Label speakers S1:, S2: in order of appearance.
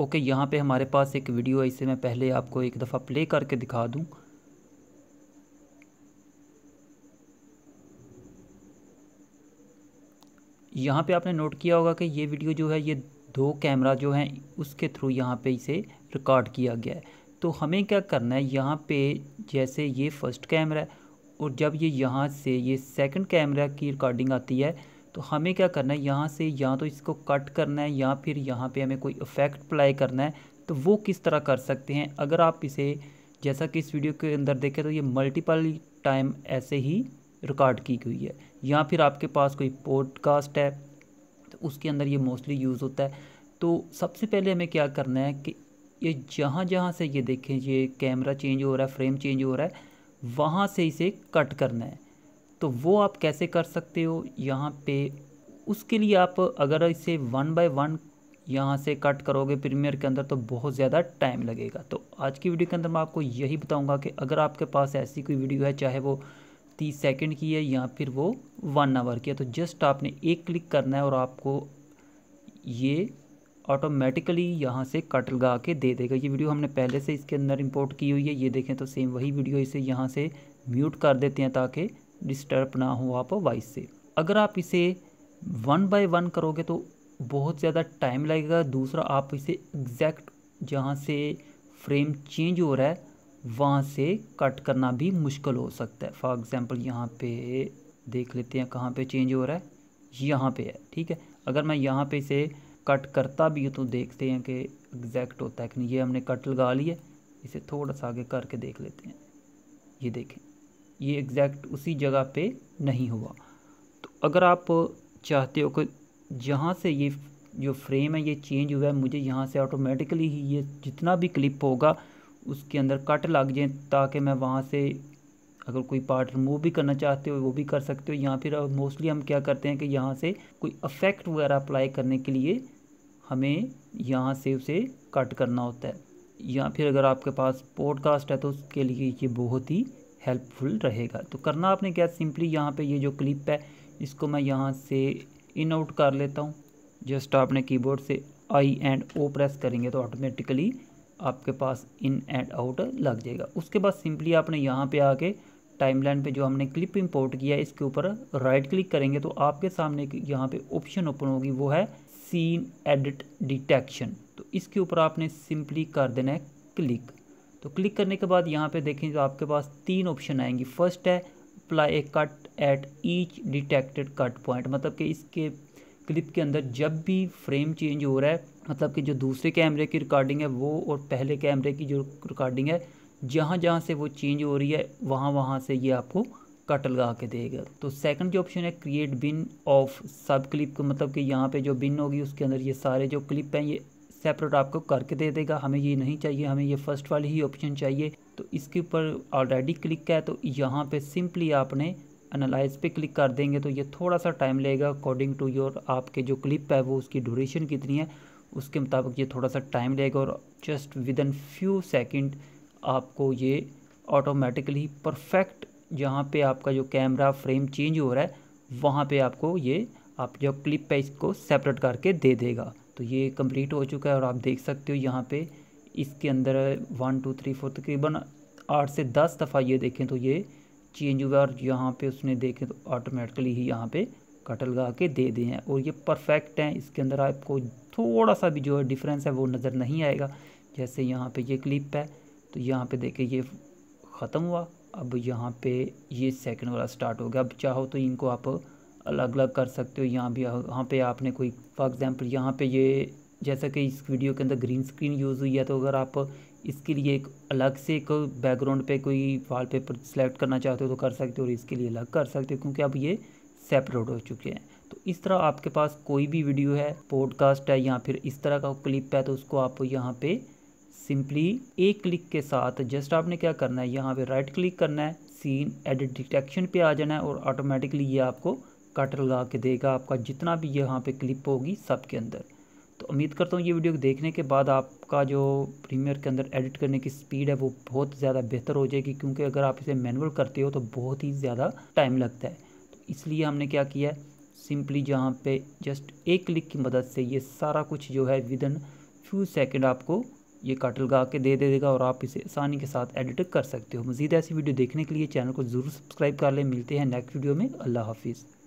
S1: okay यहाँ पे हमारे पास एक वीडियो है इसे मैं पहले आपको एक दफ़ा प्ले करके दिखा दूँ यहाँ पे आपने नोट किया होगा कि ये वीडियो जो है ये दो कैमरा जो है उसके थ्रू यहाँ पे इसे रिकॉर्ड किया गया है तो हमें क्या करना है यहाँ पे जैसे ये फर्स्ट कैमरा है और जब ये यहाँ से ये सेकंड कैमरा की रिकॉर्डिंग आती है तो हमें क्या करना है यहाँ से या तो इसको कट करना है या फिर यहाँ पे हमें कोई इफ़ेक्ट अप्लाई करना है तो वो किस तरह कर सकते हैं अगर आप इसे जैसा कि इस वीडियो के अंदर देखें तो ये मल्टीपल टाइम ऐसे ही रिकॉर्ड की हुई है या फिर आपके पास कोई पॉडकास्ट है तो उसके अंदर ये मोस्टली यूज़ होता है तो सबसे पहले हमें क्या करना है कि ये जहाँ जहाँ से ये देखें ये कैमरा चेंज हो रहा है फ्रेम चेंज हो रहा है वहाँ से इसे कट करना है तो वो आप कैसे कर सकते हो यहाँ पे उसके लिए आप अगर इसे वन बाय वन यहाँ से कट करोगे प्रीमियर के अंदर तो बहुत ज़्यादा टाइम लगेगा तो आज की वीडियो के अंदर मैं आपको यही बताऊँगा कि अगर आपके पास ऐसी कोई वीडियो है चाहे वो तीस सेकेंड की है या फिर वो वन आवर की है तो जस्ट आपने एक क्लिक करना है और आपको ये ऑटोमेटिकली यहाँ से कट लगा के दे देगा ये वीडियो हमने पहले से इसके अंदर इंपोर्ट की हुई है ये देखें तो सेम वही वीडियो इसे यहाँ से म्यूट कर देते हैं ताकि डिस्टर्ब ना हो आप वॉइस से अगर आप इसे वन बाय वन करोगे तो बहुत ज़्यादा टाइम लगेगा दूसरा आप इसे एग्जैक्ट जहाँ से फ्रेम चेंज हो रहा है वहाँ से कट करना भी मुश्किल हो सकता है फॉर एग्ज़ाम्पल यहाँ पे देख लेते हैं कहाँ पे चेंज हो रहा है यहाँ पे है ठीक है अगर मैं यहाँ पे इसे कट करता भी हूँ तो देखते हैं कि एग्जैक्ट होता है कि नहीं ये हमने कट लगा लिया इसे थोड़ा सा आगे करके देख लेते हैं ये देखें ये एग्जैक्ट उसी जगह पे नहीं हुआ तो अगर आप चाहते हो कि जहाँ से ये जो फ्रेम है ये चेंज हुआ है मुझे यहाँ से ऑटोमेटिकली ही ये जितना भी क्लिप होगा उसके अंदर कट लग जाए ताकि मैं वहाँ से अगर कोई पार्ट रिमूव भी करना चाहते हो वो भी कर सकते हो या फिर मोस्टली हम क्या करते हैं कि यहाँ से कोई अफेक्ट वगैरह अप्लाई करने के लिए हमें यहाँ से उसे कट करना होता है या फिर अगर आपके पास पॉडकास्ट है तो उसके लिए ये बहुत ही हेल्पफुल रहेगा तो करना आपने क्या सिंपली यहाँ पे ये जो क्लिप है इसको मैं यहाँ से इन आउट कर लेता हूँ जस्ट आपने कीबोर्ड से आई एंड ओ प्रेस करेंगे तो ऑटोमेटिकली आपके पास इन एंड आउट लग जाएगा उसके बाद सिंपली आपने यहाँ पे आके टाइमलाइन पे जो हमने क्लिप इंपोर्ट किया है इसके ऊपर राइट क्लिक करेंगे तो आपके सामने यहाँ पे ऑप्शन ओपन होगी वो है सीन एडिट डिटेक्शन तो इसके ऊपर आपने सिंपली कर देना है क्लिक तो क्लिक करने के बाद यहाँ पे देखें तो आपके पास तीन ऑप्शन आएंगी फर्स्ट है apply a cut at each detected cut point मतलब कि इसके क्लिप के अंदर जब भी फ्रेम चेंज हो रहा है मतलब कि जो दूसरे कैमरे की रिकॉर्डिंग है वो और पहले कैमरे की जो रिकॉर्डिंग है जहाँ जहाँ से वो चेंज हो रही है वहाँ वहाँ से ये आपको कट लगा के देगा तो सेकंड जो ऑप्शन है create bin of sub clip मतलब कि यहाँ पे जो बिन होगी उसके अंदर ये सारे जो क्लिप हैं ये सेपरेट आपको करके दे देगा हमें ये नहीं चाहिए हमें ये फ़र्स्ट वाली ही ऑप्शन चाहिए तो इसके ऊपर ऑलरेडी क्लिक है तो यहाँ पे सिंपली आपने एनालाइज पे क्लिक कर देंगे तो ये थोड़ा सा टाइम लेगा अकॉर्डिंग टू योर आपके जो क्लिप है वो उसकी ड्यूरेशन कितनी है उसके मुताबिक ये थोड़ा सा टाइम लेगा और just within few second आपको ये ऑटोमेटिकली परफेक्ट जहाँ पे आपका जो कैमरा फ्रेम चेंज हो रहा है वहाँ पे आपको ये आप जो क्लिप है इसको सेपरेट करके दे देगा तो ये कंप्लीट हो चुका है और आप देख सकते हो यहाँ पे इसके अंदर वन टू थ्री फोर तकरीबन आठ से दस दफ़ा ये देखें तो ये चेंज हुआ और यहाँ पे उसने देखें तो ऑटोमेटिकली ही यहाँ पे कट लगा के दे दिए हैं और ये परफेक्ट हैं इसके अंदर आपको थोड़ा सा भी जो है डिफरेंस है वो नज़र नहीं आएगा जैसे यहाँ पर ये क्लिप है तो यहाँ पर देखें ये ख़त्म हुआ अब यहाँ पर ये सेकेंड वाला स्टार्ट हो गया अब चाहो तो इनको आप अलग अलग कर सकते हो यहाँ भी यहाँ पे आपने कोई फॉर एग्ज़ाम्पल यहाँ पे ये जैसा कि इस वीडियो के अंदर ग्रीन स्क्रीन यूज़ हुई है तो अगर आप इसके लिए एक अलग से एक बैकग्राउंड पे कोई वाल पेपर सेलेक्ट करना चाहते हो तो कर सकते हो और इसके लिए अलग कर सकते हो क्योंकि अब ये सेपरेट हो चुके हैं तो इस तरह आपके पास कोई भी वीडियो है पॉडकास्ट है या फिर इस तरह का क्लिप है तो उसको आप यहाँ पर सिंपली एक क्लिक के साथ जस्ट आपने क्या करना है यहाँ पे राइट क्लिक करना है सीन एडिट डिटेक्शन पे आ जाना है और ऑटोमेटिकली ये आपको कट लगा के देगा आपका जितना भी यहाँ पे क्लिप होगी सब के अंदर तो उम्मीद करता हूँ ये वीडियो देखने के बाद आपका जो प्रीमियर के अंदर एडिट करने की स्पीड है वो बहुत ज़्यादा बेहतर हो जाएगी क्योंकि अगर आप इसे मैनुअल करते हो तो बहुत ही ज़्यादा टाइम लगता है तो इसलिए हमने क्या किया सिंपली जहाँ पे जस्ट एक क्लिक की मदद से ये सारा कुछ जो है विद इन फ्यू सेकेंड आपको ये कट लगा के दे देगा और आप इसे आसानी के साथ एडिट कर सकते हो मज़ीद ऐसी वीडियो देखने के लिए चैनल को ज़रूर सब्सक्राइब कर लें मिलते हैं नेक्स्ट वीडियो में अल्लाह हाफिज़